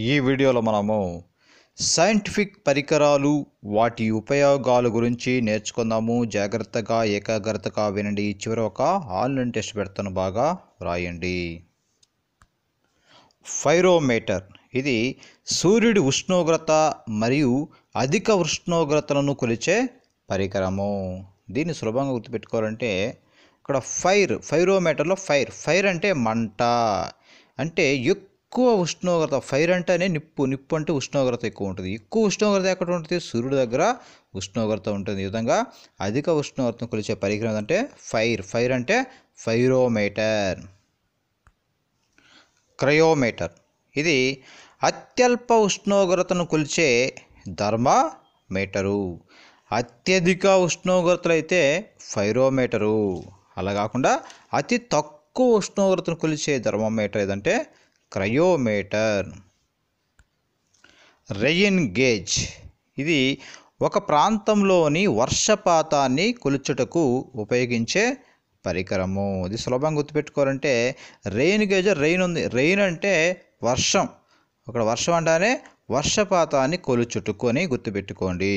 ఈ వీడియోలో మనము సైంటిఫిక్ పరికరాలు వాటి ఉపయోగాల గురించి నేర్చుకుందాము జాగ్రత్తగా ఏకాగ్రతగా వినండి చివరి ఒక ఆన్లైన్ టెస్ట్ పెడతాను బాగా రాయండి ఫైరోమీటర్ ఇది సూర్యుడి ఉష్ణోగ్రత మరియు అధిక ఉష్ణోగ్రతలను కొలిచే పరికరము దీన్ని సులభంగా గుర్తుపెట్టుకోవాలంటే ఇక్కడ ఫైర్ ఫైరోమీటర్లో ఫైర్ ఫైర్ అంటే మంట అంటే ఎక్కువ ఎక్కువ ఉష్ణోగ్రత ఫైర్ అంటేనే నిప్పు నిప్పు అంటే ఉష్ణోగ్రత ఎక్కువ ఉంటుంది ఎక్కువ ఉష్ణోగ్రత ఎక్కడ ఉంటుంది సూర్యుడి దగ్గర ఉష్ణోగ్రత ఉంటుంది ఈ విధంగా అధిక ఉష్ణోగ్రతను కొలిచే పరికరం అంటే ఫైర్ ఫైర్ అంటే ఫైరోమీటర్ క్రయోమీటర్ ఇది అత్యల్ప ఉష్ణోగ్రతను కొలిచే ధర్మామీటరు అత్యధిక ఉష్ణోగ్రతలు అయితే ఫైరోమీటరు అలా కాకుండా అతి తక్కువ ఉష్ణోగ్రతను కొలిచే ధర్మామీటర్ ఏదంటే క్రయోమీటర్ రెయిన్ గేజ్ ఇది ఒక ప్రాంతంలోని వర్షపాతాన్ని కొలుచుటకు ఉపయోగించే పరికరము ఇది సులభంగా గుర్తుపెట్టుకోవాలంటే రెయిన్ గేజ్ రెయిన్ ఉంది రెయిన్ అంటే వర్షం అక్కడ వర్షం అంటేనే వర్షపాతాన్ని కొలుచుట్టుకొని గుర్తుపెట్టుకోండి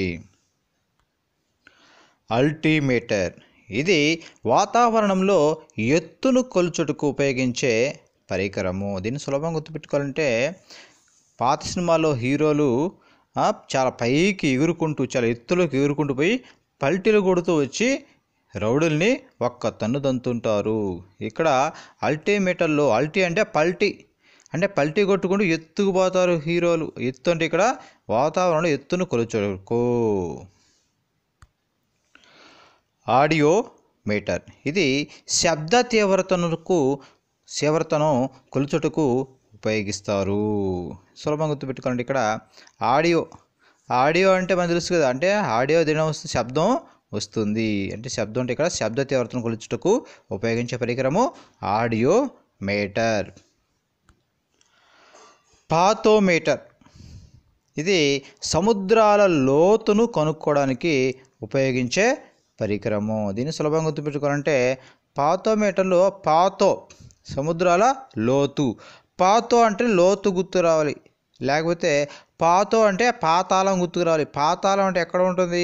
అల్టీమీటర్ ఇది వాతావరణంలో ఎత్తును కొలుచుటకు ఉపయోగించే పరికరము దీన్ని సులభంగా గుర్తుపెట్టుకోవాలంటే పాత సినిమాలో హీరోలు చాలా పైకి ఎగురుకుంటూ చాలా ఎత్తులోకి ఎగురుకుంటూ పోయి పల్టీలు కొడుతూ వచ్చి రౌడుల్ని ఒక్క తన్ను దంతుంటారు ఇక్కడ అల్టీమీటర్లో అల్టీ అంటే పల్టీ అంటే పల్టీ కొట్టుకుంటూ ఎత్తుకుపోతారు హీరోలు ఎత్తు అంటే ఇక్కడ వాతావరణంలో ఎత్తును కొలుచుకో ఆడియో మీటర్ ఇది శబ్ద తీవ్రతకు సేవర్తను కొలుచుటకు ఉపయోగిస్తారు సులభంగా గుర్తుపెట్టుకోండి ఇక్కడ ఆడియో ఆడియో అంటే మనకు తెలుసు కదా అంటే ఆడియో దినం శబ్దం వస్తుంది అంటే శబ్దం అంటే ఇక్కడ శబ్ద తీవ్రతను కొలుచుటకు ఉపయోగించే పరికరము ఆడియో మీటర్ పాతోమీటర్ ఇది సముద్రాల లోతును కనుక్కోవడానికి ఉపయోగించే పరికరము దీన్ని సులభంగా గుర్తుపెట్టుకోవాలంటే పాతోమీటర్లో పాతో సముద్రాల లోతు పాతో అంటే లోతు గుర్తు రావాలి లేకపోతే పాతో అంటే పాతాళం గుర్తుకు రావాలి పాతాళం అంటే ఎక్కడ ఉంటుంది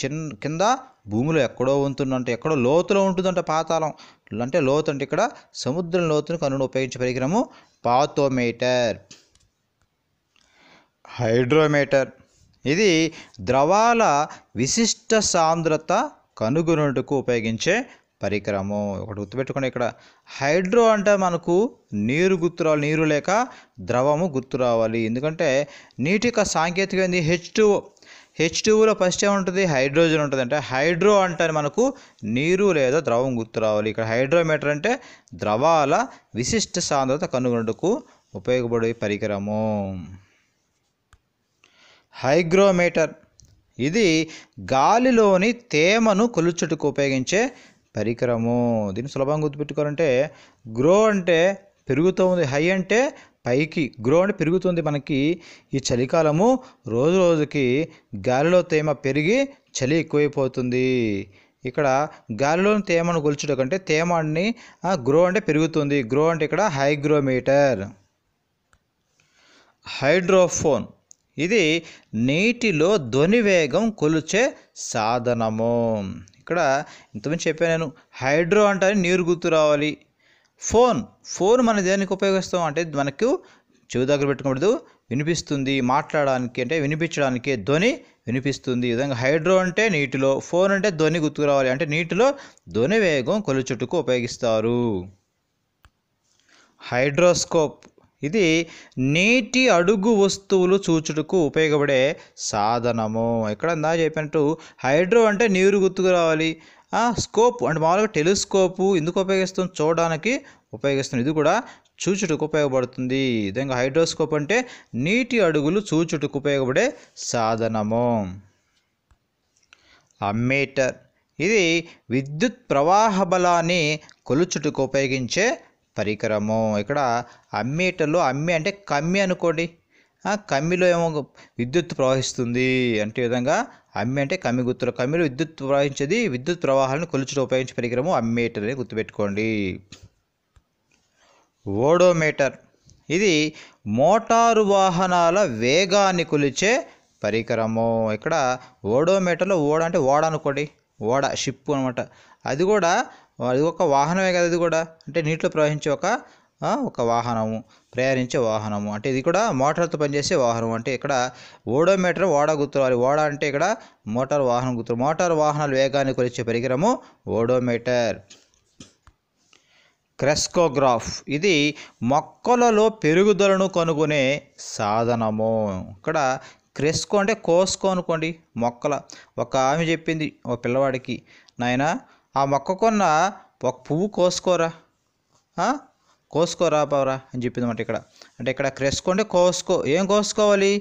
చిన్న కింద భూమిలో ఎక్కడో ఉంటుందంటే ఎక్కడో లోతులో ఉంటుందంట పాతాళం అంటే లోతు అంటే ఇక్కడ సముద్రం లోతును కనుడు ఉపయోగించే పరికరము పాతోమీటర్ హైడ్రోమీటర్ ఇది ద్రవాల విశిష్ట సాంద్రత కనుగొనుటకు ఉపయోగించే పరికరము ఒకటి గుర్తుపెట్టుకోండి ఇక్కడ హైడ్రో అంటే మనకు నీరు గుర్తు రావాలి నీరు లేక ద్రవము గుర్తు రావాలి ఎందుకంటే నీటి యొక్క సాంకేతిక ఏంది హెచ్ టూ హెచ్ టూలో ఫస్ట్ ఏముంటుంది హైడ్రోజన్ ఉంటుంది అంటే హైడ్రో అంటే మనకు నీరు లేదా ద్రవం గుర్తు రావాలి ఇక్కడ హైడ్రోమీటర్ అంటే ద్రవాల విశిష్ట సాంద్రత కనుగొనటకు ఉపయోగపడే పరికరము హైగ్రోమీటర్ ఇది గాలిలోని తేమను కొలుచుటకు ఉపయోగించే పరికరము దీన్ని సులభంగా గుర్తుపెట్టుకోవాలంటే గ్రో అంటే పెరుగుతుంది హై అంటే పైకి గ్రో అంటే పెరుగుతుంది మనకి ఈ చలికాలము రోజు రోజుకి గాలిలో తేమ పెరిగి చలి ఎక్కువైపోతుంది ఇక్కడ గాలిలోని తేమను గొలుచుట కంటే తేమని గ్రో అంటే పెరుగుతుంది గ్రో అంటే ఇక్కడ హైగ్రోమీటర్ హైడ్రోఫోన్ ఇది నీటిలో ధ్వని వేగం కొలిచే సాధనము ఇక్కడ ఇంతమంది చెప్పాను నేను హైడ్రో అంటే నీరు గుర్తు రావాలి ఫోన్ ఫోన్ మన దేనికి ఉపయోగిస్తాం అంటే మనకు చెవి దగ్గర పెట్టుకోకూడదు వినిపిస్తుంది మాట్లాడడానికి అంటే వినిపించడానికి ధ్వని వినిపిస్తుంది ఈ విధంగా హైడ్రో అంటే నీటిలో ఫోన్ అంటే ధ్వని గుర్తుకు రావాలి అంటే నీటిలో ధ్వని వేగం కొలుచుటకు ఉపయోగిస్తారు హైడ్రోస్కోప్ ఇది నీటి అడుగు వస్తువులు చూచుటకు ఉపయోగపడే సాధనము ఇక్కడ ఇందా చెప్పినట్టు హైడ్రో అంటే నీరు గుర్తుకు రావాలి స్కోప్ అంటే మామూలుగా టెలిస్కోపు ఎందుకు ఉపయోగిస్తాం చూడడానికి ఉపయోగిస్తుంది ఇది కూడా చూచుటకు ఉపయోగపడుతుంది విధంగా హైడ్రోస్కోప్ అంటే నీటి అడుగులు చూచుటకు ఉపయోగపడే సాధనము అమ్మేటర్ ఇది విద్యుత్ ప్రవాహ బలాన్ని కొలుచుటకు ఉపయోగించే పరికరము ఇక్కడ అమ్మేటలో అమ్మే అంటే కమ్మి అనుకోండి కమ్మిలో ఏమో విద్యుత్ ప్రవహిస్తుంది అంటే విధంగా అమ్మి అంటే కమ్మి గుర్తులు కమ్మిలో విద్యుత్ ప్రవహించేది విద్యుత్ ప్రవాహాలను కొలుచుట ఉపయోగించే పరికరము అని గుర్తుపెట్టుకోండి ఓడోమీటర్ ఇది మోటారు వాహనాల వేగాన్ని కొలిచే పరికరము ఇక్కడ ఓడోమీటర్లో ఓడ అంటే ఓడ అనుకోండి ఓడ షిప్ అనమాట అది కూడా అది ఒక వాహనమే కదా ఇది కూడా అంటే నీటిలో ప్రవహించే ఒక ఒక వాహనము ప్రయాణించే వాహనము అంటే ఇది కూడా మోటార్తో పనిచేసే వాహనం అంటే ఇక్కడ ఓడోమీటర్ ఓడ గుర్తురాలి ఓడ అంటే ఇక్కడ మోటార్ వాహనం గుర్తు మోటార్ వాహనాల వేగాన్ని కొలిచే పరికరము ఓడోమీటర్ క్రెస్కోగ్రాఫ్ ఇది మొక్కలలో పెరుగుదలను కనుగొనే సాధనము ఇక్కడ క్రెస్కో అంటే కోసుకో అనుకోండి మొక్కల ఒక ఆమె చెప్పింది ఒక పిల్లవాడికి నాయన ఆ మొక్కకున్న ఒక పువ్వు కోసుకోరా కోసుకోరా పవరా అని చెప్పింది అనమాట ఇక్కడ అంటే ఇక్కడ అంటే కోసుకో ఏం కోసుకోవాలి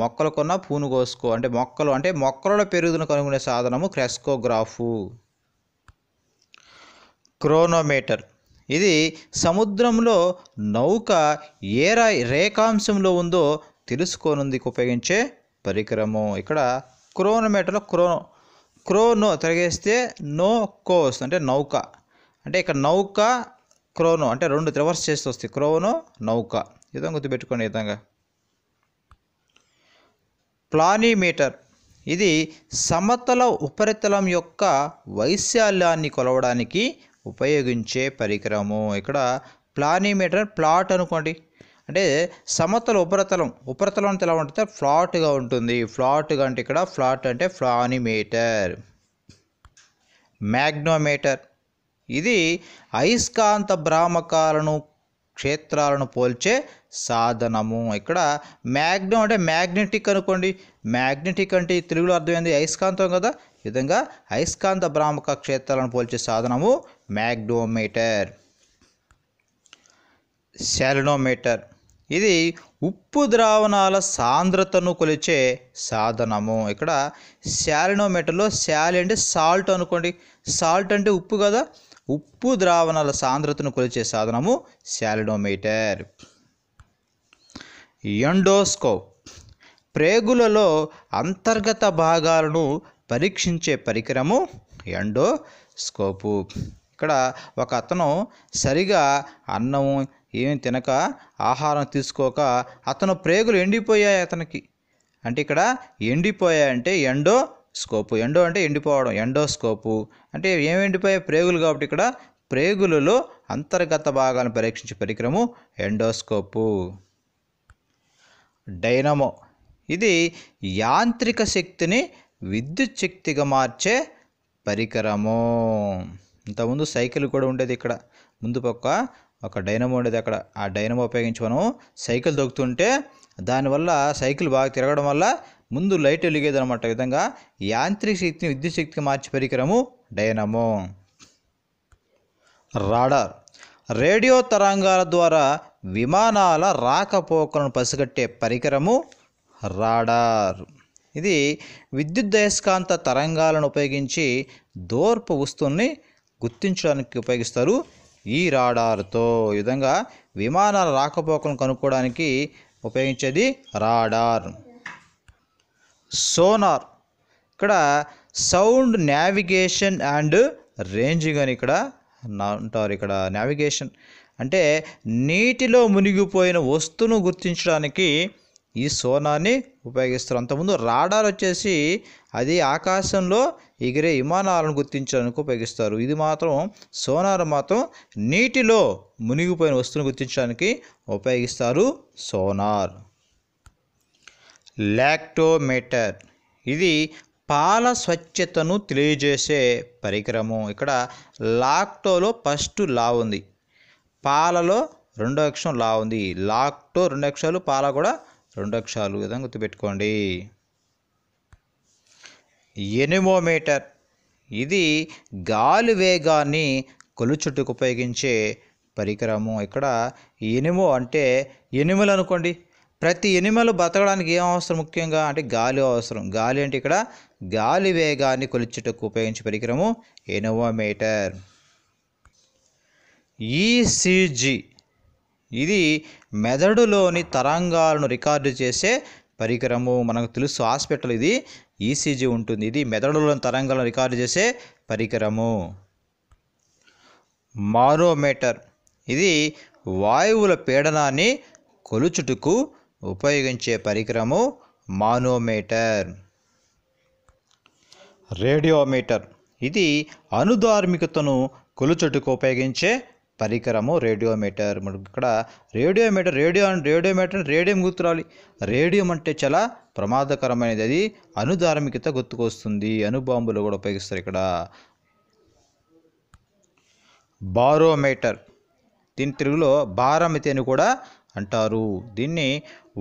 మొక్కలకున్న పూను కోసుకో అంటే మొక్కలు అంటే మొక్కలలో పెరుగుదలను కనుగొనే సాధనము క్రెస్కోగ్రాఫు క్రోనోమీటర్ ఇది సముద్రంలో నౌక ఏ రేఖాంశంలో ఉందో తెలుసుకోనందుకు ఉపయోగించే పరికరము ఇక్కడ క్రోనోమీటర్లో క్రోనో క్రోనో తిరగేస్తే నో కోస్ అంటే నౌక అంటే ఇక్కడ నౌక క్రోనో అంటే రెండు రివర్స్ చేస్తూ వస్తాయి క్రోనో నౌక ఇదం గుర్తుపెట్టుకోండి విధంగా ప్లానీమీటర్ ఇది సమతల ఉపరితలం యొక్క వైశాల్యాన్ని కొలవడానికి ఉపయోగించే పరికరము ఇక్కడ ప్లానీమీటర్ ప్లాట్ అనుకోండి అంటే సమతల ఉపరితలం ఉపరితలం అంటే ఎలా ఉంటుంది ఫ్లాట్గా ఉంటుంది ఫ్లాట్గా అంటే ఇక్కడ ఫ్లాట్ అంటే ఫ్లానిమీటర్ మ్యాగ్నోమీటర్ ఇది అయస్కాంత భ్రామకాలను క్షేత్రాలను పోల్చే సాధనము ఇక్కడ మ్యాగ్నో అంటే మ్యాగ్నెటిక్ అనుకోండి మ్యాగ్నెటిక్ అంటే తెలుగులో అర్థమైంది అయస్కాంతం కదా విధంగా అయస్కాంత భ్రామక క్షేత్రాలను పోల్చే సాధనము మ్యాగ్నోమీటర్ సెలనోమీటర్ ఇది ఉప్పు ద్రావణాల సాంద్రతను కొలిచే సాధనము ఇక్కడ శాలినోమీటర్లో శాలి అంటే సాల్ట్ అనుకోండి సాల్ట్ అంటే ఉప్పు కదా ఉప్పు ద్రావణాల సాంద్రతను కొలిచే సాధనము శాలినోమీటర్ ఎండోస్కోప్ ప్రేగులలో అంతర్గత భాగాలను పరీక్షించే పరికరము ఎండోస్కోపు ఇక్కడ ఒక అతను సరిగా అన్నం ఏమి తినక ఆహారం తీసుకోక అతను ప్రేగులు ఎండిపోయాయి అతనికి అంటే ఇక్కడ అంటే ఎండో స్కోపు ఎండో అంటే ఎండిపోవడం ఎండో స్కోపు అంటే ఏమి ఎండిపోయాయి ప్రేగులు కాబట్టి ఇక్కడ ప్రేగులలో అంతర్గత భాగాలను పరీక్షించే పరికరము ఎండోస్కోపు డైనమో ఇది యాంత్రిక శక్తిని విద్యుత్ శక్తిగా మార్చే పరికరము ఇంతకుముందు సైకిల్ కూడా ఉండేది ఇక్కడ ముందు పక్క ఒక డైనమో ఉండేది అక్కడ ఆ డైనమో ఉపయోగించి మనం సైకిల్ దొక్కుతుంటే దానివల్ల సైకిల్ బాగా తిరగడం వల్ల ముందు లైట్ వెలిగేది అనమాట విధంగా యాంత్రిక శక్తిని విద్యుత్ శక్తికి మార్చే పరికరము డైనమో రాడార్ రేడియో తరంగాల ద్వారా విమానాల రాకపోకలను పసిగట్టే పరికరము రాడార్ ఇది విద్యుద్దయస్కాంత తరంగాలను ఉపయోగించి దూర్పు వస్తువుని గుర్తించడానికి ఉపయోగిస్తారు ఈ రాడార్తో ఈ విధంగా విమానాల రాకపోకలను కనుక్కోవడానికి ఉపయోగించేది రాడార్ సోనార్ ఇక్కడ సౌండ్ నావిగేషన్ అండ్ రేంజింగ్ అని ఇక్కడ అంటారు ఇక్కడ నావిగేషన్ అంటే నీటిలో మునిగిపోయిన వస్తువును గుర్తించడానికి ఈ సోనాన్ని ఉపయోగిస్తారు అంతకుముందు రాడార్ వచ్చేసి అది ఆకాశంలో ఎగిరే విమానాలను గుర్తించడానికి ఉపయోగిస్తారు ఇది మాత్రం సోనార్ మాత్రం నీటిలో మునిగిపోయిన వస్తువును గుర్తించడానికి ఉపయోగిస్తారు సోనార్ లాక్టోమీటర్ ఇది పాల స్వచ్ఛతను తెలియజేసే పరికరము ఇక్కడ లాక్టోలో ఫస్ట్ లా ఉంది పాలలో రెండో అక్షరం లా ఉంది లాక్టో రెండు అక్షరాలు పాల కూడా రెండు అక్షరాలు విధంగా గుర్తుపెట్టుకోండి ఎనిమోమీటర్ ఇది గాలి వేగాన్ని కొలుచుటకు ఉపయోగించే పరికరము ఇక్కడ ఎనిమో అంటే ఎనిమలు అనుకోండి ప్రతి ఎనిమలు బతకడానికి ఏం అవసరం ముఖ్యంగా అంటే గాలి అవసరం గాలి అంటే ఇక్కడ గాలి వేగాన్ని కొలుచుటకు ఉపయోగించే పరికరము ఎనిమోమీటర్ ఈసీజీ ఇది మెదడులోని తరంగాలను రికార్డు చేసే పరికరము మనకు తెలుసు హాస్పిటల్ ఇది ఈసీజీ e ఉంటుంది ఇది మెదడులోని తరంగాలను రికార్డు చేసే పరికరము మానోమీటర్ ఇది వాయువుల పీడనాన్ని కొలుచుటకు ఉపయోగించే పరికరము మానోమీటర్ రేడియోమీటర్ ఇది అనుధార్మికతను కొలుచుటకు ఉపయోగించే పరికరము రేడియోమీటర్ ఇక్కడ రేడియోమీటర్ రేడియో రేడియోమీటర్ రేడియం గుర్తురాలి రేడియం అంటే చాలా ప్రమాదకరమైనది అది అనుధార్మికత గుర్తుకొస్తుంది అనుబాంబులు కూడా ఉపయోగిస్తారు ఇక్కడ బారోమీటర్ దీని తెలుగులో భారమితి అని కూడా అంటారు దీన్ని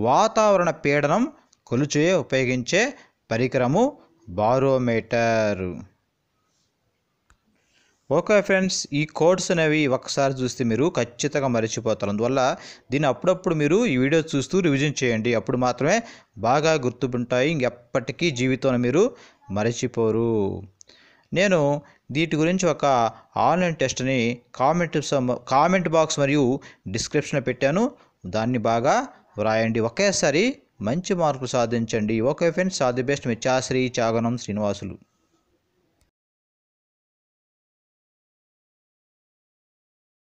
వాతావరణ పీడనం కొలుచే ఉపయోగించే పరికరము బారోమీటర్ ఓకే ఫ్రెండ్స్ ఈ కోడ్స్ అనేవి ఒకసారి చూస్తే మీరు ఖచ్చితంగా మర్చిపోతారు అందువల్ల దీన్ని అప్పుడప్పుడు మీరు ఈ వీడియో చూస్తూ రివిజన్ చేయండి అప్పుడు మాత్రమే బాగా గుర్తుపుంటాయి ఇంకెప్పటికీ జీవితంలో మీరు మరచిపోరు నేను దీటి గురించి ఒక ఆన్లైన్ టెస్ట్ని కామెంట్ కామెంట్ బాక్స్ మరియు డిస్క్రిప్షన్లో పెట్టాను దాన్ని బాగా వ్రాయండి ఒకేసారి మంచి మార్కులు సాధించండి okay friends all the best మీ చాశ్రీ చాగనం శ్రీనివాసులు